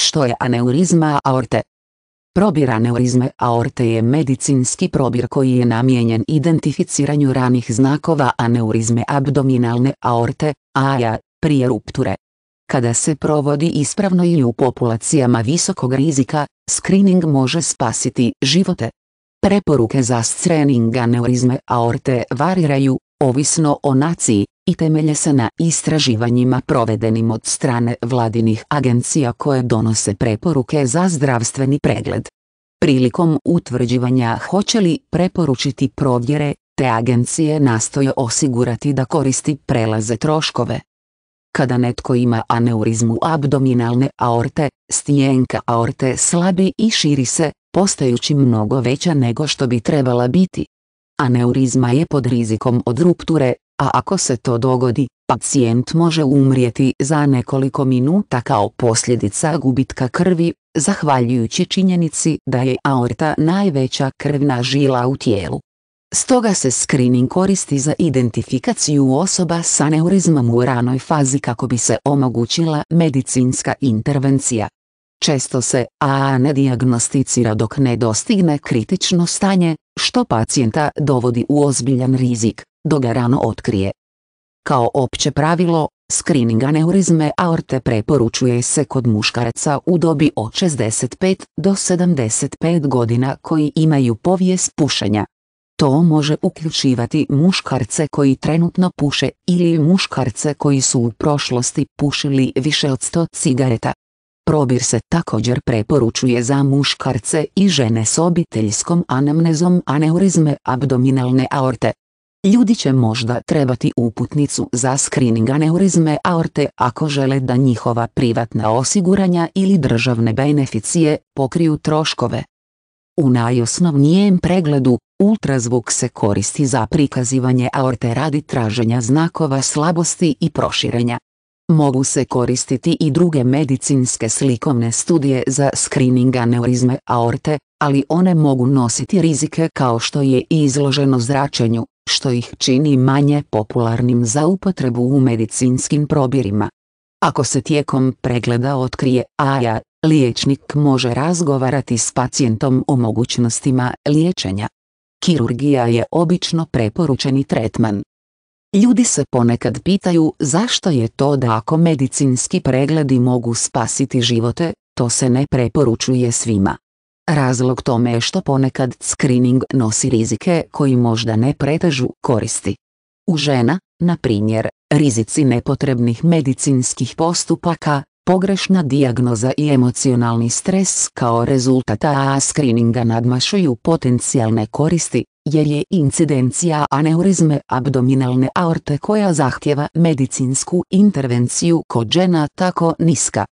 Što je aneurizma aorte? Probir aneurizme aorte je medicinski probir koji je namijenjen identificiranju ranih znakova aneurizme abdominalne aorte, aja, prije rupture. Kada se provodi ispravno i u populacijama visokog rizika, screening može spasiti živote. Preporuke za screening aneurizme aorte variraju, ovisno o naciji, i temelje se na istraživanjima provedenim od strane vladinih agencija koje donose preporuke za zdravstveni pregled. Prilikom utvrđivanja hoće li preporučiti provjere, te agencije nastoje osigurati da koristi prelaze troškove. Kada netko ima aneurizmu abdominalne aorte, stijenka aorte slabi i širi se, postajući mnogo veća nego što bi trebala biti. Aneurizma je pod rizikom od rupture, a ako se to dogodi, pacijent može umrijeti za nekoliko minuta kao posljedica gubitka krvi, zahvaljujući činjenici da je aorta najveća krvna žila u tijelu. Stoga se screening koristi za identifikaciju osoba sa neurizmom u ranoj fazi kako bi se omogućila medicinska intervencija. Često se AA ne dijagnosticira dok ne dostigne kritično stanje, što pacijenta dovodi u ozbiljan rizik. Do ga rano otkrije. Kao opće pravilo, screening aneurizme aorte preporučuje se kod muškaraca u dobi od 65 do 75 godina koji imaju povijest pušenja. To može uključivati muškarce koji trenutno puše ili muškarce koji su u prošlosti pušili više od 100 cigareta. Probir se također preporučuje za muškarce i žene s obiteljskom anamnezom aneurizme abdominalne aorte. Ljudi će možda trebati uputnicu za screening aneurizme aorte ako žele da njihova privatna osiguranja ili državne beneficije pokriju troškove. U najosnovnijem pregledu, ultrazvuk se koristi za prikazivanje aorte radi traženja znakova slabosti i proširenja. Mogu se koristiti i druge medicinske slikovne studije za screening aneurizme aorte, ali one mogu nositi rizike kao što je izloženo zračenju što ih čini manje popularnim za upotrebu u medicinskim probirima. Ako se tijekom pregleda otkrije aja, liječnik može razgovarati s pacijentom o mogućnostima liječenja. Kirurgija je obično preporučeni tretman. Ljudi se ponekad pitaju zašto je to da ako medicinski pregledi mogu spasiti živote, to se ne preporučuje svima. Razlog tome je što ponekad screening nosi rizike koji možda ne pretežu koristi. U žena, na primjer, rizici nepotrebnih medicinskih postupaka, pogrešna dijagnoza i emocionalni stres kao rezultata A screeninga nadmašuju potencijalne koristi, jer je incidencija aneurizme abdominalne aorte koja zahtjeva medicinsku intervenciju kod žena tako niska.